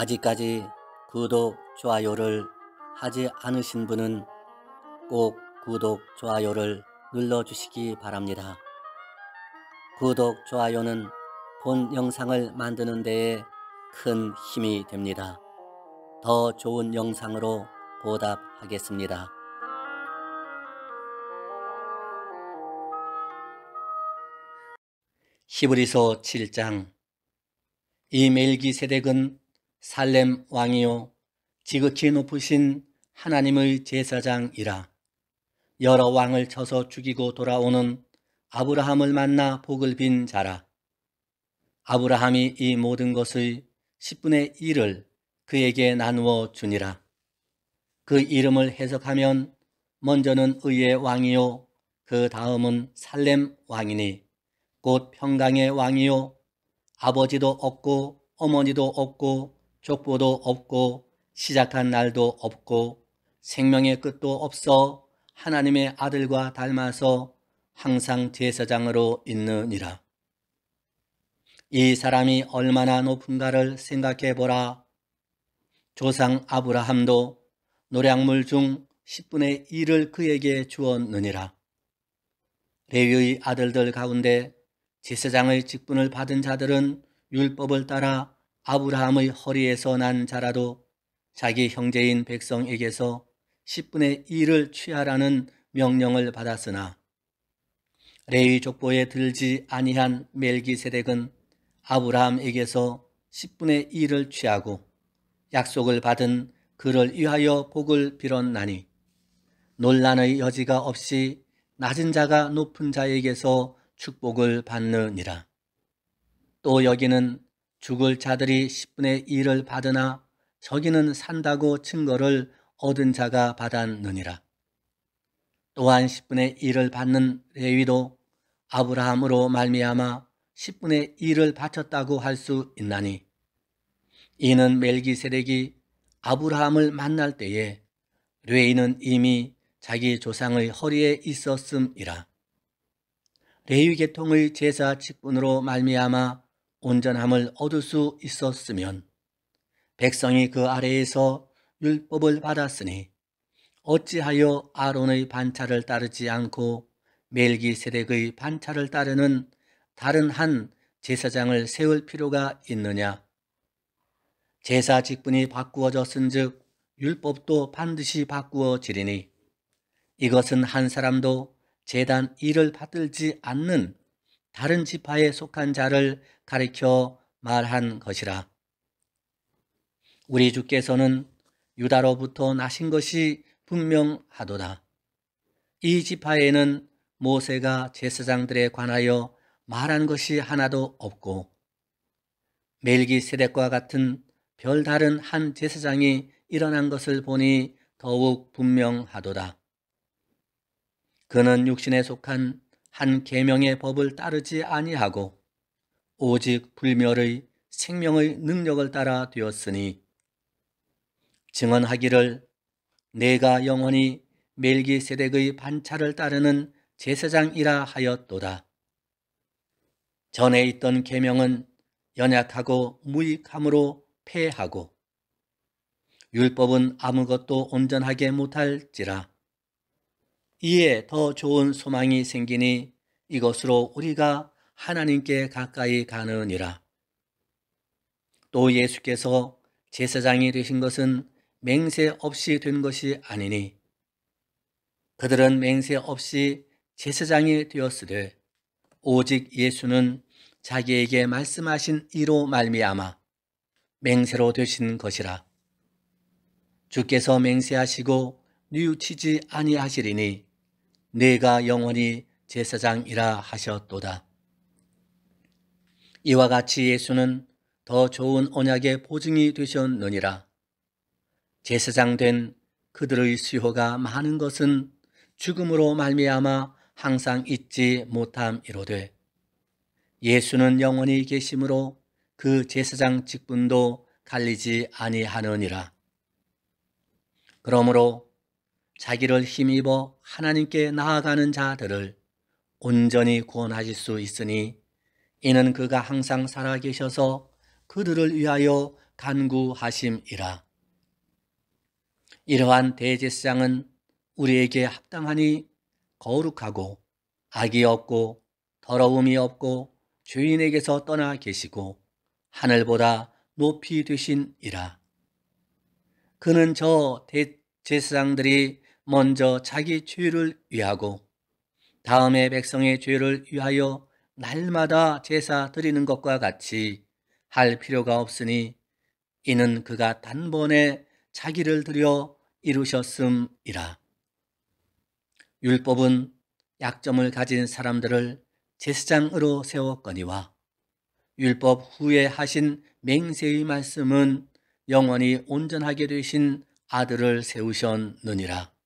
아직까지 구독, 좋아요를 하지 않으신 분은 꼭 구독, 좋아요를 눌러주시기 바랍니다. 구독, 좋아요는 본 영상을 만드는 데에 큰 힘이 됩니다. 더 좋은 영상으로 보답하겠습니다. 히브리서 7장 이멜기세덱은 살렘 왕이요 지극히 높으신 하나님의 제사장이라 여러 왕을 쳐서 죽이고 돌아오는 아브라함을 만나 복을 빈 자라 아브라함이 이 모든 것의 10분의 1을 그에게 나누어 주니라 그 이름을 해석하면 먼저는 의의 왕이요 그 다음은 살렘 왕이니 곧 평강의 왕이요 아버지도 없고 어머니도 없고 족보도 없고 시작한 날도 없고 생명의 끝도 없어 하나님의 아들과 닮아서 항상 제사장으로 있느니라. 이 사람이 얼마나 높은가를 생각해 보라. 조상 아브라함도 노량물 중 10분의 1을 그에게 주었느니라. 레위의 아들들 가운데 제사장의 직분을 받은 자들은 율법을 따라 아브라함의 허리에서 난 자라도 자기 형제인 백성에게서 10분의 1을 취하라는 명령을 받았으나 레위 족보에 들지 아니한 멜기세덱은 아브라함에게서 10분의 1을 취하고 약속을 받은 그를 위하여 복을 빌었나니 논란의 여지가 없이 낮은 자가 높은 자에게서 축복을 받느니라. 또 여기는 죽을 자들이 10분의 1을 받으나 저기는 산다고 증거를 얻은 자가 받았느니라. 또한 10분의 1을 받는 레위도 아브라함으로 말미암아 10분의 1을 바쳤다고 할 수 있나니 이는 멜기세덱이 아브라함을 만날 때에 레위는 이미 자기 조상의 허리에 있었음이라. 레위 계통의 제사 직분으로 말미암아 온전함을 얻을 수 있었으면 백성이 그 아래에서 율법을 받았으니 어찌하여 아론의 반차를 따르지 않고 멜기세덱의 반차를 따르는 다른 한 제사장을 세울 필요가 있느냐 제사 직분이 바꾸어졌은즉 율법도 반드시 바꾸어지리니 이것은 한 사람도 재단 일을 받들지 않는 다른 지파에 속한 자를 가리켜 말한 것이라. 우리 주께서는 유다로부터 나신 것이 분명하도다. 이 지파에는 모세가 제사장들에 관하여 말한 것이 하나도 없고 멜기세덱과 같은 별다른 한 제사장이 일어난 것을 보니 더욱 분명하도다. 그는 육신에 속한 한 계명의 법을 따르지 아니하고 오직 불멸의 생명의 능력을 따라 되었으니 증언하기를 내가 영원히 멜기세덱의 반차를 따르는 제사장이라 하였도다. 전에 있던 계명은 연약하고 무익함으로 패하고 율법은 아무것도 온전하게 못할지라 이에 더 좋은 소망이 생기니 이것으로 우리가 하나님께 가까이 가느니라. 또 예수께서 제사장이 되신 것은 맹세 없이 된 것이 아니니 그들은 맹세 없이 제사장이 되었으되 오직 예수는 자기에게 말씀하신 이로 말미암아 맹세로 되신 것이라 주께서 맹세하시고 뉘우치지 아니하시리니 내가 영원히 제사장이라 하셨도다. 이와 같이 예수는 더 좋은 언약의 보증이 되셨느니라. 제사장 된 그들의 수효가 많은 것은 죽음으로 말미암아 항상 잊지 못함이로되 예수는 영원히 계심으로 그 제사장 직분도 갈리지 아니하느니라. 그러므로 자기를 힘입어 하나님께 나아가는 자들을 온전히 구원하실 수 있으니 이는 그가 항상 살아계셔서 그들을 위하여 간구하심이라. 이러한 대제사장은 우리에게 합당하니 거룩하고 악이 없고 더러움이 없고 주인에게서 떠나 계시고 하늘보다 높이 되신이라. 그는 저 대제사장들이 먼저 자기 죄를 위하고 다음에 백성의 죄를 위하여 날마다 제사 드리는 것과 같이 할 필요가 없으니 이는 그가 단번에 자기를 들여 이루셨음이라. 율법은 약점을 가진 사람들을 제사장으로 세웠거니와 율법 후에 하신 맹세의 말씀은 영원히 온전하게 되신 아들을 세우셨느니라.